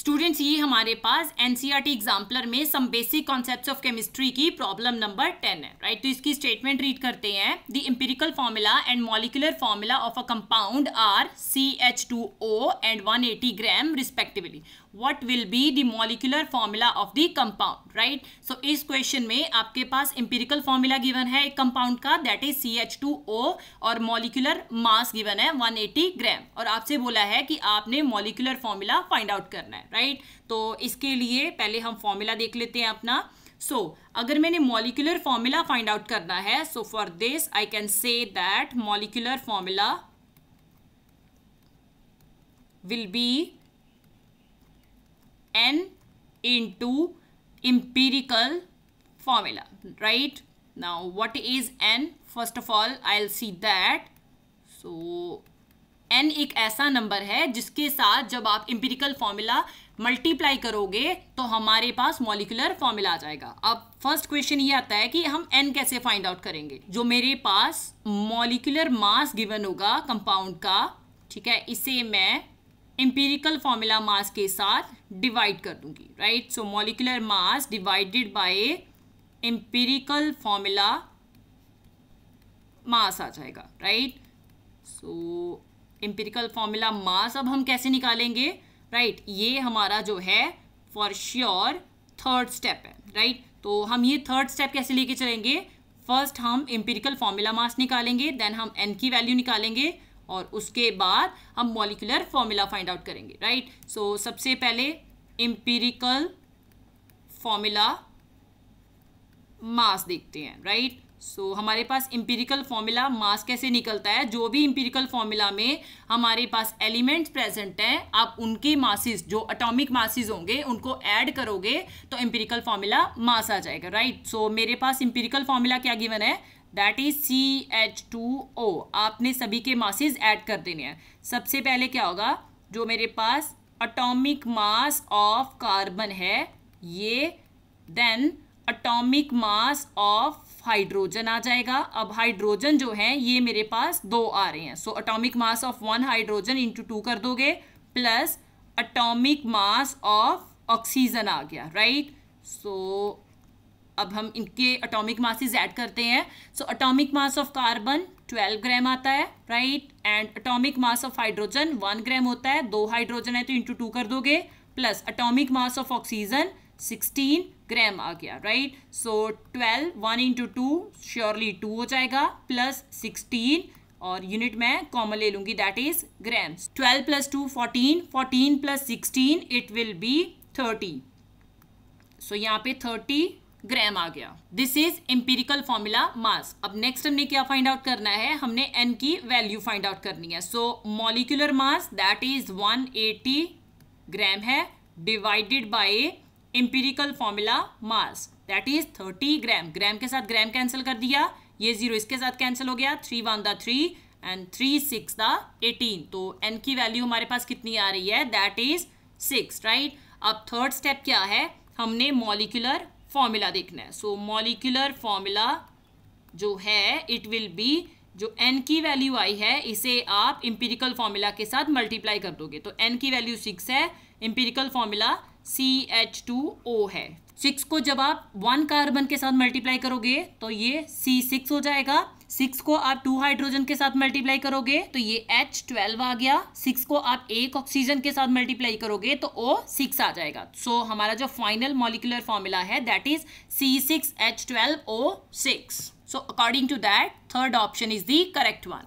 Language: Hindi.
स्टूडेंट्स ये हमारे पास एनसीईआरटी एग्जाम्पलर e में some basic concepts of chemistry की प्रॉब्लम नंबर टेन है राइट तो इसकी स्टेटमेंट रीड करते हैं the empirical formula and molecular formula of a compound are C H two O and one eighty gram respectively what will be the molecular formula of the compound right so इस question में आपके पास empirical formula given है एक compound का that is CH2O और molecular mass given है 180 gram और आपसे बोला है कि आपने molecular formula find out करना है right तो इसके लिए पहले हम formula देख लेते हैं अपना सो so, अगर मैंने मॉलिकुलर फॉर्मूला फाइंड आउट करना है so for this I can say that molecular formula will be n into empirical formula right now what is n first of all i'll see that so n एक ऐसा नंबर है जिसके साथ जब आप इम्पीरिकल फॉर्मूला मल्टीप्लाई करोगे तो हमारे पास मॉलिकुलर फॉर्मूला आ जाएगा अब फर्स्ट क्वेश्चन ये आता है कि हम n कैसे फाइंड आउट करेंगे जो मेरे पास मॉलिकुलर मास गिवन होगा कंपाउंड का ठीक है इसे मैं एम्पेरिकल फॉर्मूला मास के साथ डिवाइड कर दूंगी right so molecular mass divided by empirical formula mass आ जाएगा right so empirical formula mass अब हम कैसे निकालेंगे राइट right? ये हमारा जो है फॉर श्योर थर्ड स्टेप है राइट right? तो हम ये थर्ड स्टेप कैसे लेके चलेंगे फर्स्ट हम एम्पेरिकल फॉर्मूला मास निकालेंगे देन हम एन की वैल्यू निकालेंगे और उसके बाद हम मॉलिकुलर फॉर्मूला फाइंड आउट करेंगे राइट सो so, सबसे पहले एम्पिरिकल फॉर्मूला मास देखते हैं राइट right? सो so, हमारे पास इम्पीरिकल फॉर्मूला मास कैसे निकलता है जो भी इम्पीरिकल फॉर्मूला में हमारे पास एलिमेंट्स प्रेजेंट हैं आप उनके मासिस जो अटोमिक मासिस होंगे उनको ऐड करोगे तो इम्पीरिकल फॉर्मूला मास आ जाएगा राइट right? सो so, मेरे पास इम्पीरिकल फॉर्मूला क्या गिवन है that is C H two O आपने सभी के मासेज ऐड कर देने हैं सबसे पहले क्या होगा जो मेरे पास अटोमिक मास ऑफ कार्बन है ये then atomic mass of hydrogen आ जाएगा अब हाइड्रोजन जो है ये मेरे पास दो आ रहे हैं so atomic mass of one hydrogen into two कर दोगे plus atomic mass of oxygen आ गया राइट सो अब हम इनके अटोमिक मासिस ऐड करते हैं so atomic mass of carbon 12 gram आता है right and atomic mass of hydrogen 1 gram होता है दो हाइड्रोजन है तो इंटू टू कर दोगे plus atomic mass of oxygen 16 gram आ गया right so 12 one into two surely two हो जाएगा प्लस 16 और यूनिट मैं कॉमन ले लूंगी that is gram 12 plus two fourteen fourteen plus sixteen it will be thirty so यहाँ पे थर्टी ग्राम आ गया this is empirical formula mass अब नेक्स्ट हमने क्या फाइंड आउट करना है हमने एन की वैल्यू फाइंड आउट करनी है so molecular mass that is 180 gram है divided by empirical formula mass that is 30 gram gram के साथ ग्राम कैंसिल कर दिया ये जीरो इसके साथ कैंसिल हो गया three one the three and three six the eighteen तो एन की वैल्यू हमारे पास कितनी आ रही है दैट इज सिक्स राइट अब थर्ड स्टेप क्या है हमने मॉलिकुलर फॉर्मूला देखना है सो मॉलिकुलर फॉर्मूला जो है इट विल बी जो एन की वैल्यू आई है इसे आप इम्पीरिकल फॉर्मूला के साथ मल्टीप्लाई कर दोगे तो एन की वैल्यू सिक्स है empirical formula C H two O है सिक्स को जब आप वन कार्बन के साथ मल्टीप्लाई करोगे तो ये सी सिक्स हो जाएगा सिक्स को आप टू हाइड्रोजन के साथ मल्टीप्लाई करोगे तो ये एच ट्वेल्व आ गया सिक्स को आप एक ऑक्सीजन के साथ मल्टीप्लाई करोगे तो ओ सिक्स आ जाएगा सो so, हमारा जो फाइनल मॉलिकुलर फॉर्मूला है that is C six H twelve O six so according to that third option is the correct one